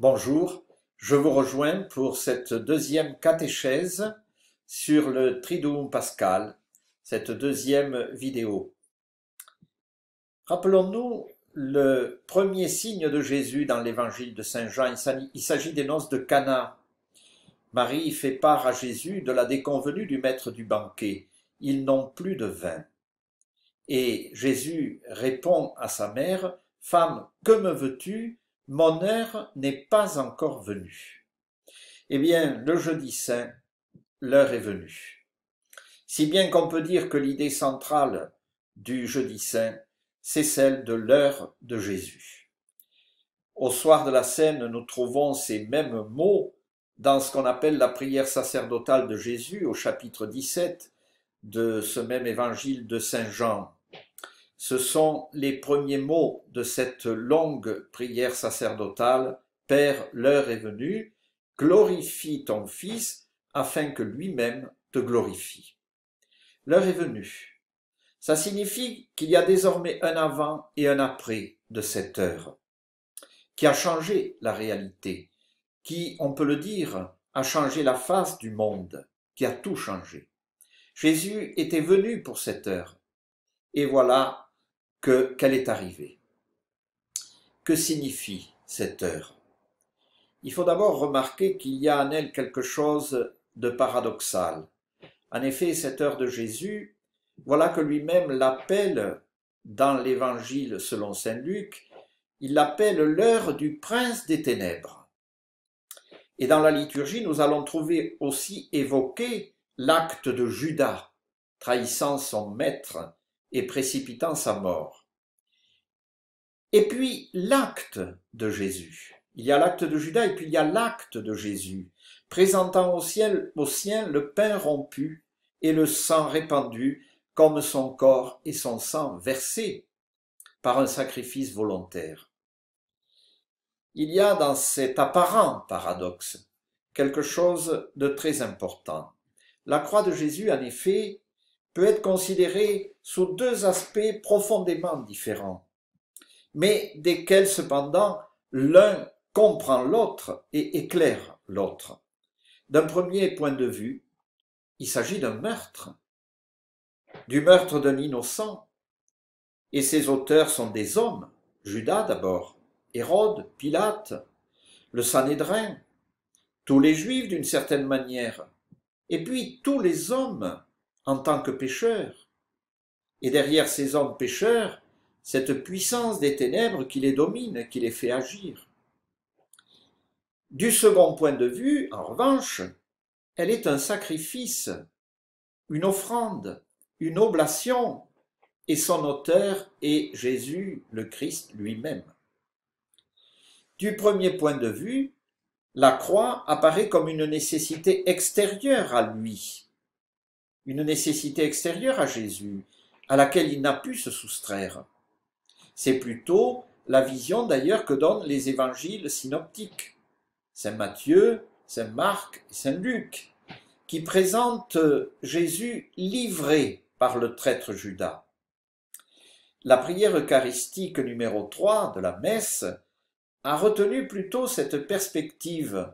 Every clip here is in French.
Bonjour, je vous rejoins pour cette deuxième catéchèse sur le Triduum Pascal, cette deuxième vidéo. Rappelons-nous le premier signe de Jésus dans l'évangile de Saint Jean, il s'agit des noces de Cana. Marie fait part à Jésus de la déconvenue du maître du banquet. Ils n'ont plus de vin. Et Jésus répond à sa mère, Femme, que me veux-tu mon heure n'est pas encore venue. Eh bien, le jeudi saint, l'heure est venue. Si bien qu'on peut dire que l'idée centrale du jeudi saint, c'est celle de l'heure de Jésus. Au soir de la scène, nous trouvons ces mêmes mots dans ce qu'on appelle la prière sacerdotale de Jésus au chapitre 17 de ce même évangile de Saint Jean. Ce sont les premiers mots de cette longue prière sacerdotale. Père, l'heure est venue, glorifie ton Fils, afin que lui-même te glorifie. L'heure est venue. Ça signifie qu'il y a désormais un avant et un après de cette heure, qui a changé la réalité, qui, on peut le dire, a changé la face du monde, qui a tout changé. Jésus était venu pour cette heure. Et voilà qu'elle est arrivée. Que signifie cette heure Il faut d'abord remarquer qu'il y a en elle quelque chose de paradoxal. En effet, cette heure de Jésus, voilà que lui-même l'appelle dans l'évangile selon saint Luc, il l'appelle l'heure du prince des ténèbres. Et dans la liturgie, nous allons trouver aussi évoqué l'acte de Judas, trahissant son maître et précipitant sa mort. Et puis l'acte de Jésus. Il y a l'acte de Judas et puis il y a l'acte de Jésus, présentant au ciel, au ciel le pain rompu et le sang répandu comme son corps et son sang versés par un sacrifice volontaire. Il y a dans cet apparent paradoxe quelque chose de très important. La croix de Jésus, en effet, peut être considéré sous deux aspects profondément différents, mais desquels cependant l'un comprend l'autre et éclaire l'autre. D'un premier point de vue, il s'agit d'un meurtre, du meurtre d'un innocent, et ses auteurs sont des hommes, Judas d'abord, Hérode, Pilate, le Sanhédrin, tous les Juifs d'une certaine manière, et puis tous les hommes en tant que pécheur. Et derrière ces hommes pécheurs, cette puissance des ténèbres qui les domine, qui les fait agir. Du second point de vue, en revanche, elle est un sacrifice, une offrande, une oblation, et son auteur est Jésus le Christ lui-même. Du premier point de vue, la croix apparaît comme une nécessité extérieure à lui, une nécessité extérieure à Jésus, à laquelle il n'a pu se soustraire. C'est plutôt la vision d'ailleurs que donnent les évangiles synoptiques, Saint Matthieu, Saint Marc et Saint Luc, qui présentent Jésus livré par le traître Judas. La prière eucharistique numéro 3 de la messe a retenu plutôt cette perspective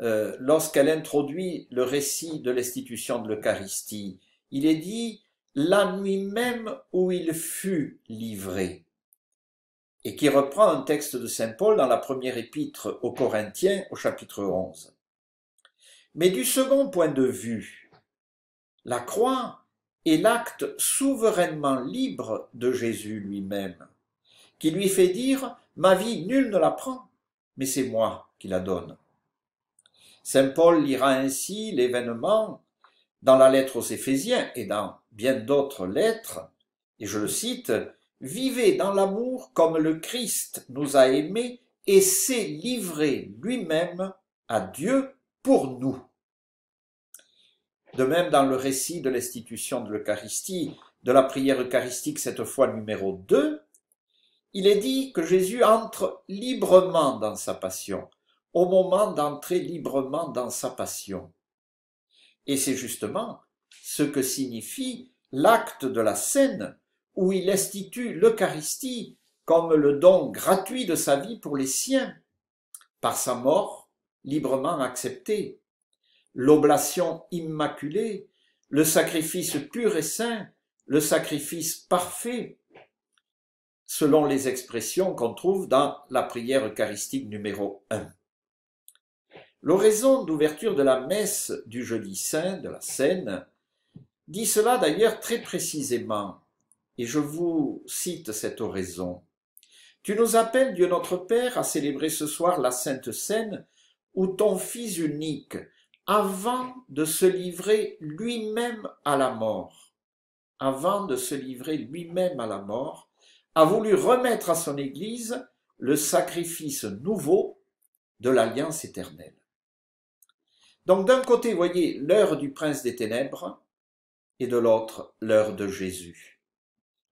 euh, lorsqu'elle introduit le récit de l'institution de l'Eucharistie, il est dit la nuit même où il fut livré, et qui reprend un texte de Saint Paul dans la première épître aux Corinthiens au chapitre 11. Mais du second point de vue, la croix est l'acte souverainement libre de Jésus lui-même, qui lui fait dire ⁇ Ma vie, nul ne la prend, mais c'est moi qui la donne ⁇ Saint Paul lira ainsi l'événement dans la lettre aux Éphésiens et dans bien d'autres lettres, et je le cite, Vivez dans l'amour comme le Christ nous a aimés et s'est livré lui-même à Dieu pour nous. De même, dans le récit de l'institution de l'Eucharistie, de la prière eucharistique, cette fois numéro 2, il est dit que Jésus entre librement dans sa passion, au moment d'entrer librement dans sa passion. Et c'est justement ce que signifie l'acte de la scène où il institue l'Eucharistie comme le don gratuit de sa vie pour les siens, par sa mort librement acceptée, l'oblation immaculée, le sacrifice pur et saint, le sacrifice parfait, selon les expressions qu'on trouve dans la prière eucharistique numéro 1. L'oraison d'ouverture de la messe du jeudi saint, de la Seine, dit cela d'ailleurs très précisément, et je vous cite cette oraison. Tu nous appelles, Dieu notre Père, à célébrer ce soir la Sainte Seine, où ton Fils unique, avant de se livrer lui-même à la mort, avant de se livrer lui-même à la mort, a voulu remettre à son Église le sacrifice nouveau de l'alliance éternelle. Donc d'un côté, voyez l'heure du prince des ténèbres et de l'autre l'heure de Jésus,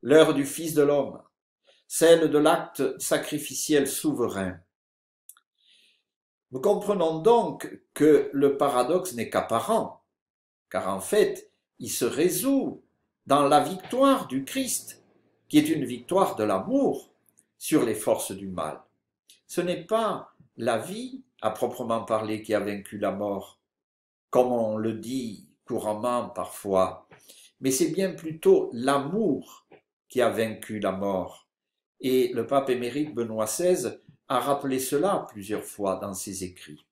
l'heure du Fils de l'homme, celle de l'acte sacrificiel souverain. Nous comprenons donc que le paradoxe n'est qu'apparent, car en fait, il se résout dans la victoire du Christ, qui est une victoire de l'amour sur les forces du mal. Ce n'est pas la vie à proprement parler qui a vaincu la mort, comme on le dit couramment parfois, mais c'est bien plutôt l'amour qui a vaincu la mort. Et le pape émérite Benoît XVI a rappelé cela plusieurs fois dans ses écrits.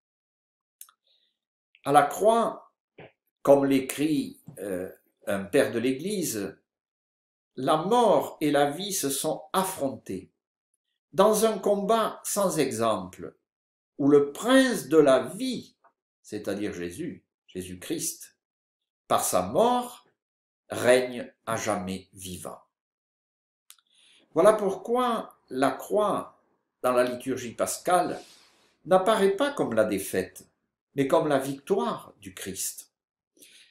À la croix, comme l'écrit euh, un père de l'Église, la mort et la vie se sont affrontées dans un combat sans exemple, où le prince de la vie, c'est-à-dire Jésus, Jésus-Christ, par sa mort, règne à jamais vivant. Voilà pourquoi la croix, dans la liturgie pascale, n'apparaît pas comme la défaite, mais comme la victoire du Christ.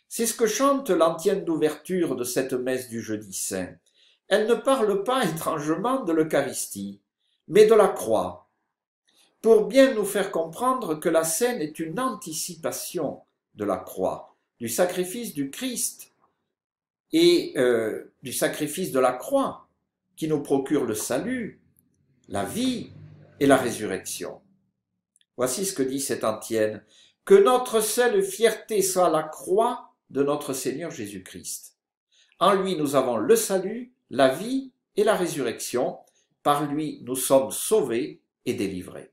C'est ce que chante l'antienne d'ouverture de cette messe du jeudi saint. Elle ne parle pas étrangement de l'Eucharistie, mais de la croix, pour bien nous faire comprendre que la scène est une anticipation de la croix, du sacrifice du Christ et euh, du sacrifice de la croix qui nous procure le salut, la vie et la résurrection. Voici ce que dit cette antienne. Que notre seule fierté soit la croix de notre Seigneur Jésus-Christ. En lui nous avons le salut, la vie et la résurrection. Par lui nous sommes sauvés et délivrés.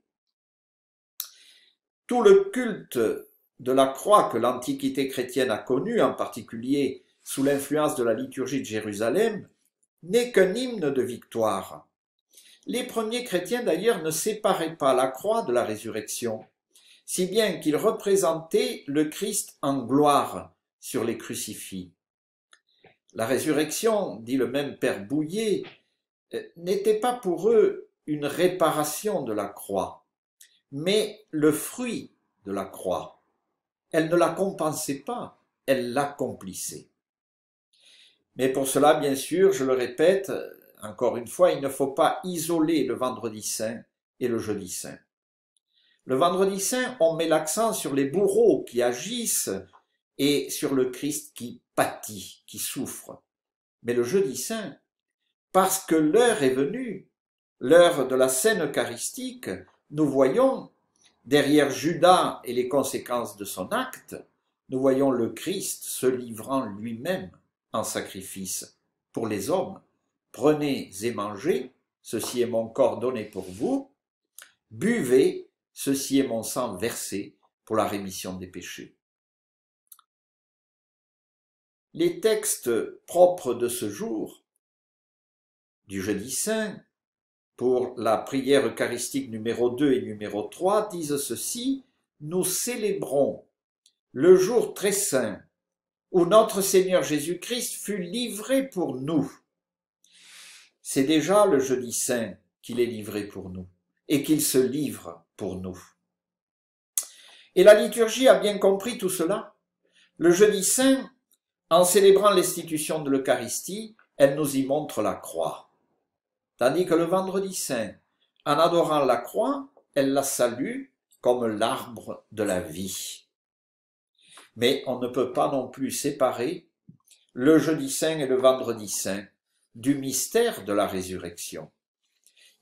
Tout le culte de la croix que l'Antiquité chrétienne a connue, en particulier sous l'influence de la liturgie de Jérusalem, n'est qu'un hymne de victoire. Les premiers chrétiens d'ailleurs ne séparaient pas la croix de la résurrection, si bien qu'ils représentaient le Christ en gloire sur les crucifix. La résurrection, dit le même père Bouillet, euh, n'était pas pour eux une réparation de la croix, mais le fruit de la croix. Elle ne la compensait pas, elle l'accomplissait. Mais pour cela, bien sûr, je le répète, encore une fois, il ne faut pas isoler le vendredi saint et le jeudi saint. Le vendredi saint, on met l'accent sur les bourreaux qui agissent et sur le Christ qui pâtit, qui souffre. Mais le jeudi saint, parce que l'heure est venue, l'heure de la scène eucharistique, nous voyons Derrière Judas et les conséquences de son acte, nous voyons le Christ se livrant lui-même en sacrifice pour les hommes. Prenez et mangez, ceci est mon corps donné pour vous. Buvez, ceci est mon sang versé pour la rémission des péchés. Les textes propres de ce jour, du jeudi saint, pour la prière eucharistique numéro 2 et numéro 3 disent ceci, nous célébrons le jour très saint où notre Seigneur Jésus-Christ fut livré pour nous. C'est déjà le jeudi saint qu'il est livré pour nous et qu'il se livre pour nous. Et la liturgie a bien compris tout cela. Le jeudi saint, en célébrant l'institution de l'Eucharistie, elle nous y montre la croix tandis que le vendredi saint, en adorant la croix, elle la salue comme l'arbre de la vie. Mais on ne peut pas non plus séparer le jeudi saint et le vendredi saint du mystère de la résurrection.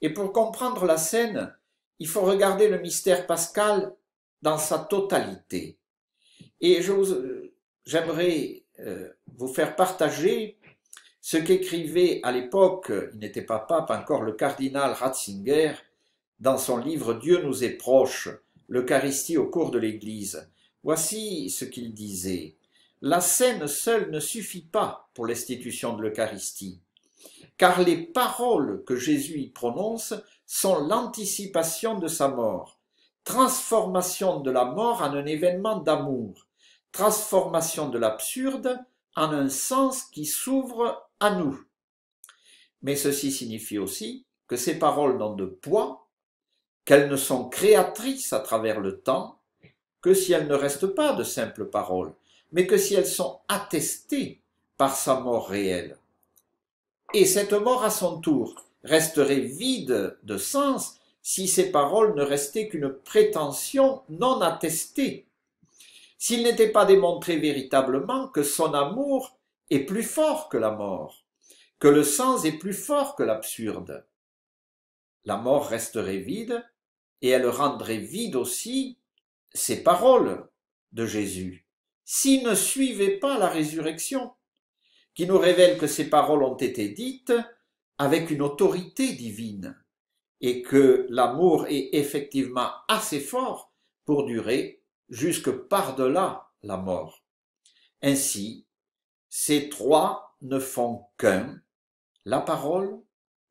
Et pour comprendre la scène, il faut regarder le mystère pascal dans sa totalité. Et euh, j'aimerais euh, vous faire partager ce qu'écrivait à l'époque, il n'était pas pape encore, le cardinal Ratzinger, dans son livre Dieu nous est proche, l'Eucharistie au cours de l'Église. Voici ce qu'il disait. La scène seule ne suffit pas pour l'institution de l'Eucharistie, car les paroles que Jésus y prononce sont l'anticipation de sa mort, transformation de la mort en un événement d'amour, transformation de l'absurde en un sens qui s'ouvre à nous. Mais ceci signifie aussi que ces paroles n'ont de poids, qu'elles ne sont créatrices à travers le temps, que si elles ne restent pas de simples paroles, mais que si elles sont attestées par sa mort réelle. Et cette mort à son tour resterait vide de sens si ces paroles ne restaient qu'une prétention non attestée, s'il n'était pas démontré véritablement que son amour est plus fort que la mort, que le sens est plus fort que l'absurde. La mort resterait vide, et elle rendrait vide aussi ces paroles de Jésus, s'il ne suivait pas la résurrection, qui nous révèle que ces paroles ont été dites avec une autorité divine, et que l'amour est effectivement assez fort pour durer jusque par-delà la mort. Ainsi, ces trois ne font qu'un, la parole,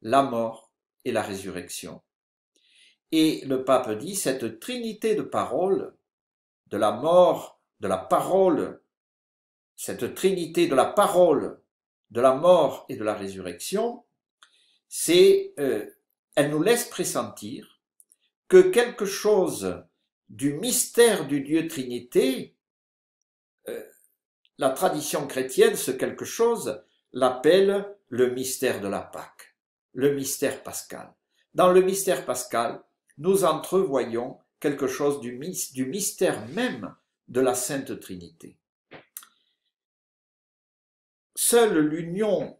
la mort et la résurrection. Et le pape dit, cette trinité de parole, de la mort, de la parole, cette trinité de la parole, de la mort et de la résurrection, c'est, euh, elle nous laisse pressentir que quelque chose du mystère du Dieu Trinité euh, la tradition chrétienne, ce quelque chose, l'appelle le mystère de la Pâque, le mystère pascal. Dans le mystère pascal, nous entrevoyons quelque chose du, du mystère même de la Sainte Trinité. Seule l'union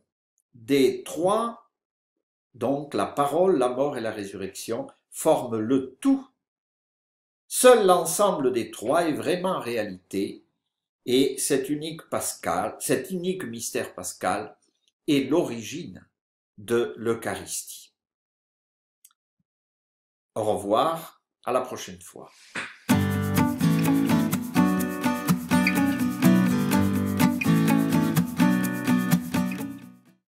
des trois, donc la parole, la mort et la résurrection, forme le tout. Seul l'ensemble des trois est vraiment réalité et cet unique pascal, cet unique mystère pascal est l'origine de l'Eucharistie. Au revoir, à la prochaine fois.